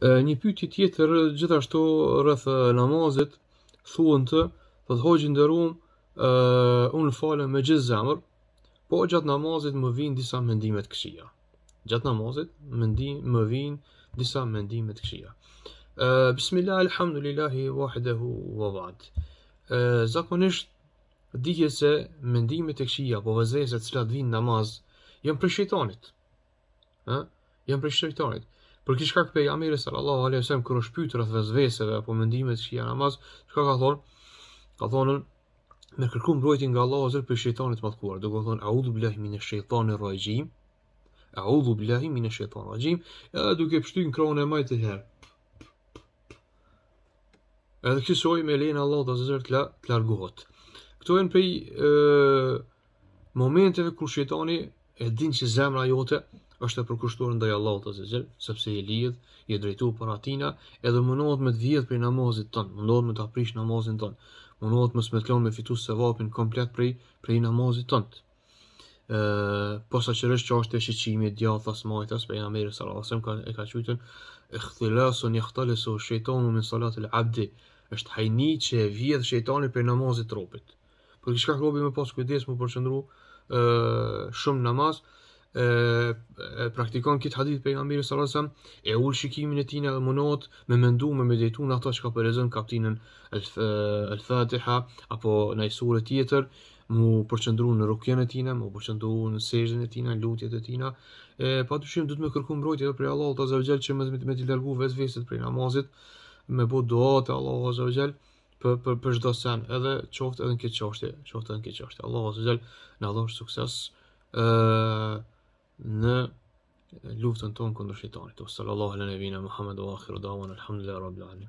një pyetje tjetër gjithashtu rreth namazit, thuan të, thot hoxhin nderuam, ndërum, unë falem me gjithë zemër, po gjatë namazit më vijnë disa mendime të Gjatë namazit më vijnë disa mendime të Bismillah alhamdulillah wahidehu, wa Zakonisht dihje se mendimet e po apo vëzëse të cilat vijnë namaz janë për shejtanit. ë Janë për shejtanit. Për kishë ka këpej Amiri sallallahu alaihi sallam, kërë është pyjtë vezveseve, apo mendimet që janë amaz, që ka thonë, ka thonë, me kërku mbrojti nga Allah ozër për shëjtanit më të kuar, dhe ka thonë, a u dhu blahi minë shëjtanit rajgjim, a u dhu blahi minë rajgjim, edhe duke pështu në kronë e majtë të herë. Edhe kësoj me lejnë Allah të zërë të, la, të largohot. Këto e në pej momenteve kër shëjtanit, e din që zemra jote është e përkushtuar ndaj Allahut Azza Jall, sepse i lidh, i drejtuar për Atina, edhe mundohet me të vjedh për namazin ton, mundohet me të aprish namazin ton, mundohet mos me të me fitus sevapin komplet për i namazit ton. Ë, po sa çërish çështë e shqiptimit djathtas majtas për Amerin Sallallahu Alaihi Wasallam ka e ka thujtën ikhtilasu yahtalisu shaytanu min salati al-abdi është hajni që e vjedh shejtani për namazit trupit. Për kishka robi me pas kujdes më përqëndru ë shumë namaz, e praktikon kit hadith pejgamberi sallallahu alajhi e ul shikimin e tij në monot me mendu me meditu në ato çka po lexon kapitullin al-Fatiha apo në një sure tjetër mu përqendruan në rukjen e tij, mu përqendruan në sejdën e tij, në lutjet e tij. E patyshim duhet të më kërkoj mbrojtje edhe prej Allahu Azza wa Jall që me, më të largu vetë vështirësit për namazit, me bu dua te Allahu Azza wa Jall për për për çdo sen, edhe qoftë edhe në këtë çështje, çoft edhe në këtë çështje. Allahu Azza wa Jall na dhosh sukses. ان لوتن تنكن الشيطان وصلى الله على نبينا محمد واخر دعوانا الحمد لله رب العالمين